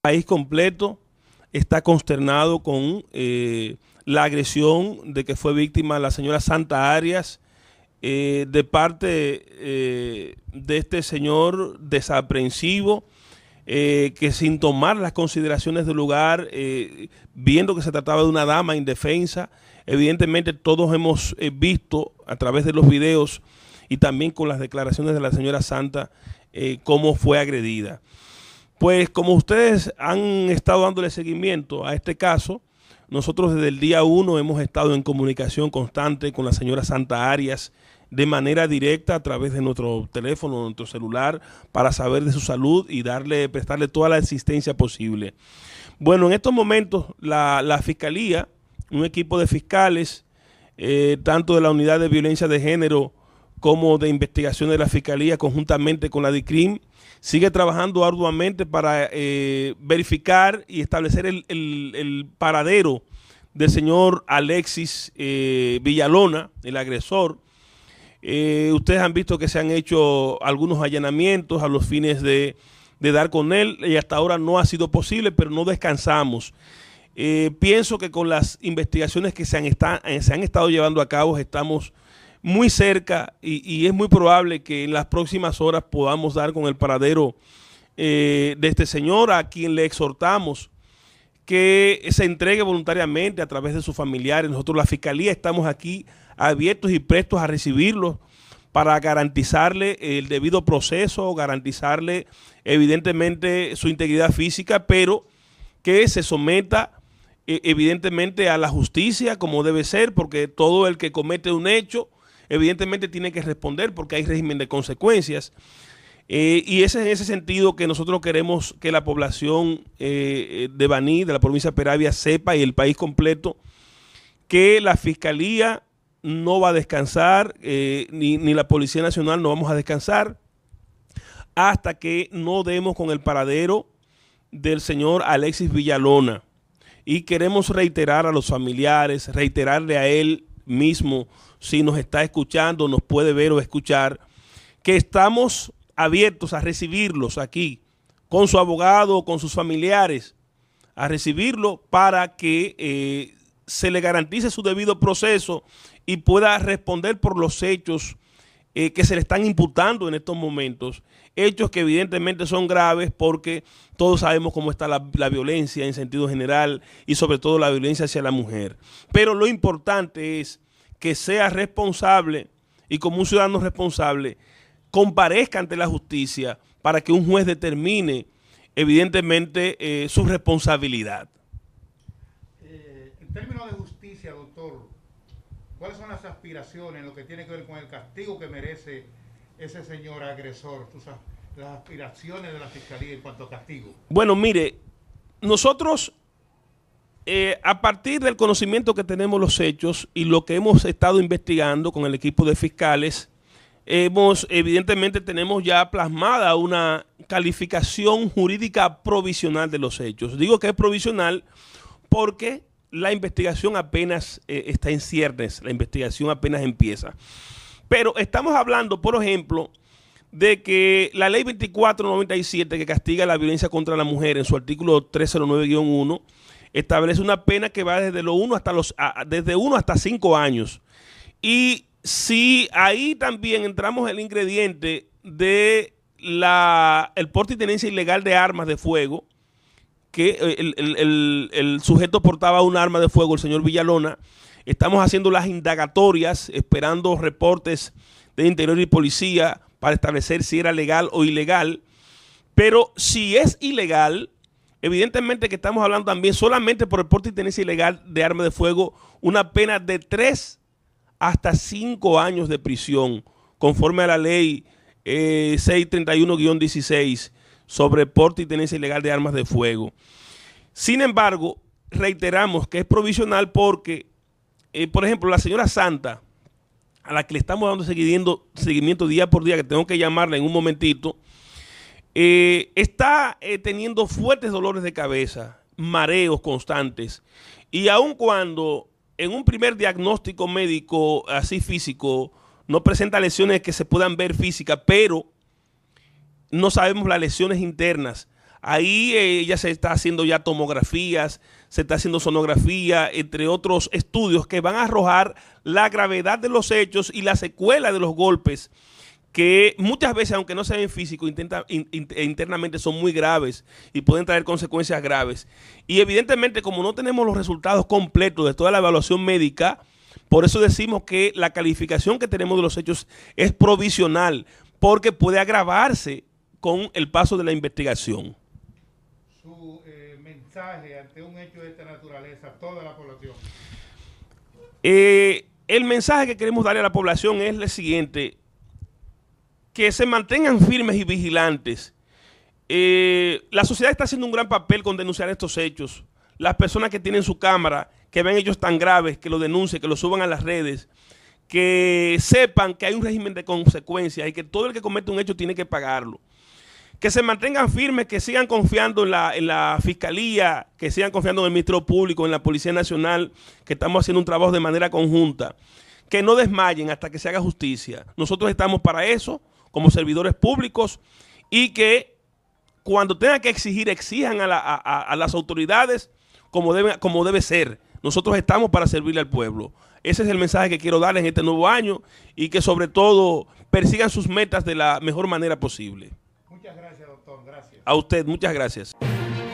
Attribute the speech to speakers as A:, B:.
A: país completo está consternado con eh, la agresión de que fue víctima la señora Santa Arias eh, de parte eh, de este señor desaprensivo que sin tomar las consideraciones del lugar, viendo que se trataba de una dama indefensa, evidentemente todos hemos visto a través de los videos y también con las declaraciones de la señora Santa cómo fue agredida. Pues como ustedes han estado dándole seguimiento a este caso, nosotros desde el día 1 hemos estado en comunicación constante con la señora Santa Arias de manera directa a través de nuestro teléfono, nuestro celular, para saber de su salud y darle, prestarle toda la asistencia posible. Bueno, en estos momentos la, Fiscalía, un equipo de fiscales, eh, tanto de la Unidad de Violencia de Género como de investigación de la Fiscalía conjuntamente con la DICRIM, sigue trabajando arduamente para eh, verificar y establecer el, paradero del señor Alexis eh, Villalona, el agresor. Eh, ustedes han visto que se han hecho algunos allanamientos a los fines de, dar con él y hasta ahora no ha sido posible, pero no descansamos. pienso que con las investigaciones que se han estado llevando a cabo estamos muy cerca y, es muy probable que en las próximas horas podamos dar con el paradero eh, de este señor a quien le exhortamos que se entregue voluntariamente a través de sus familiares. Nosotros, la Fiscalía, estamos aquí abiertos y prestos a recibirlo para garantizarle el debido proceso, garantizarle evidentemente su integridad física, pero que se someta eh, evidentemente a la justicia como debe ser, porque todo el que comete un hecho evidentemente tiene que responder porque hay régimen de consecuencias. Eh, y es en ese sentido que nosotros queremos que la población eh, de Baní, de la provincia de Peravia, sepa y el país completo que la fiscalía no va a descansar, eh, ni, ni la Policía Nacional no vamos a descansar, hasta que no demos con el paradero del señor Alexis Villalona. Y queremos reiterar a los familiares, reiterarle a él mismo, si nos está escuchando, nos puede ver o escuchar, que estamos abiertos a recibirlos aquí, con su abogado, con sus familiares, a recibirlo para que eh, se le garantice su debido proceso y pueda responder por los hechos eh, que se le están imputando en estos momentos, hechos que evidentemente son graves porque todos sabemos cómo está la, violencia en sentido general y sobre todo la violencia hacia la mujer. Pero lo importante es que sea responsable y como un ciudadano responsable comparezca ante la justicia para que un juez determine evidentemente eh, su responsabilidad. Eh, ¿Cuáles son las aspiraciones, lo que tiene que ver con el castigo que merece ese señor agresor? las aspiraciones de la Fiscalía en cuanto a castigo. Bueno, mire, nosotros eh, a partir del conocimiento que tenemos los hechos y lo que hemos estado investigando con el equipo de fiscales, hemos, evidentemente tenemos ya plasmada una calificación jurídica provisional de los hechos. Digo que es provisional porque la investigación apenas eh, está en ciernes, la investigación apenas empieza. Pero estamos hablando, por ejemplo, de que la ley 2497 que castiga la violencia contra la mujer en su artículo 309-1 establece una pena que va desde los 1 hasta los desde 1 hasta 5 años. Y si ahí también entramos el ingrediente de la el porte y tenencia ilegal de armas de fuego, que eh, el, sujeto portaba un arma de fuego, el señor Villalona. Estamos haciendo las indagatorias, esperando reportes de Interior y Policía para establecer si era legal o ilegal. Pero si es ilegal, evidentemente que estamos hablando también solamente por el porte y tenencia ilegal de arma de fuego, una pena de tres hasta cinco años de prisión, conforme a la ley 631-16 eh, sobre porte y tenencia ilegal de armas de fuego. Sin embargo, reiteramos que es provisional porque, eh, por ejemplo, la señora Santa, a la que le estamos dando seguimiento, seguimiento día por día, que tengo que llamarla en un momentito, eh, está eh, teniendo fuertes dolores de cabeza, mareos constantes. Y aun cuando en un primer diagnóstico médico, así físico, no presenta lesiones que se puedan ver físicas, pero no sabemos las lesiones internas. Ahí eh, ya se está haciendo ya tomografías, se está haciendo sonografía, entre otros estudios que van a arrojar la gravedad de los hechos y la secuela de los golpes que muchas veces, aunque no se ven físicos, internamente son muy graves y pueden traer consecuencias graves. Y evidentemente, como no tenemos los resultados completos de toda la evaluación médica, por eso decimos que la calificación que tenemos de los hechos es provisional, porque puede agravarse con el paso de la investigación? Su eh, mensaje ante un hecho de esta naturaleza toda la población. Eh, el mensaje que queremos darle a la población es el siguiente, que se mantengan firmes y vigilantes. Eh, la sociedad está haciendo un gran papel con denunciar estos hechos. Las personas que tienen su cámara, que ven hechos tan graves, que lo denuncien, que lo suban a las redes, que sepan que hay un régimen de consecuencias y que todo el que comete un hecho tiene que pagarlo que se mantengan firmes, que sigan confiando en la, Fiscalía, que sigan confiando en el Ministro Público, en la Policía Nacional, que estamos haciendo un trabajo de manera conjunta. Que no desmayen hasta que se haga justicia. Nosotros estamos para eso, como servidores públicos, y que cuando tengan que exigir, exijan a, las autoridades como, como debe ser. Nosotros estamos para servirle al pueblo. Ese es el mensaje que quiero darles en este nuevo año y que sobre todo persigan sus metas de la mejor manera posible. A usted, muchas gracias.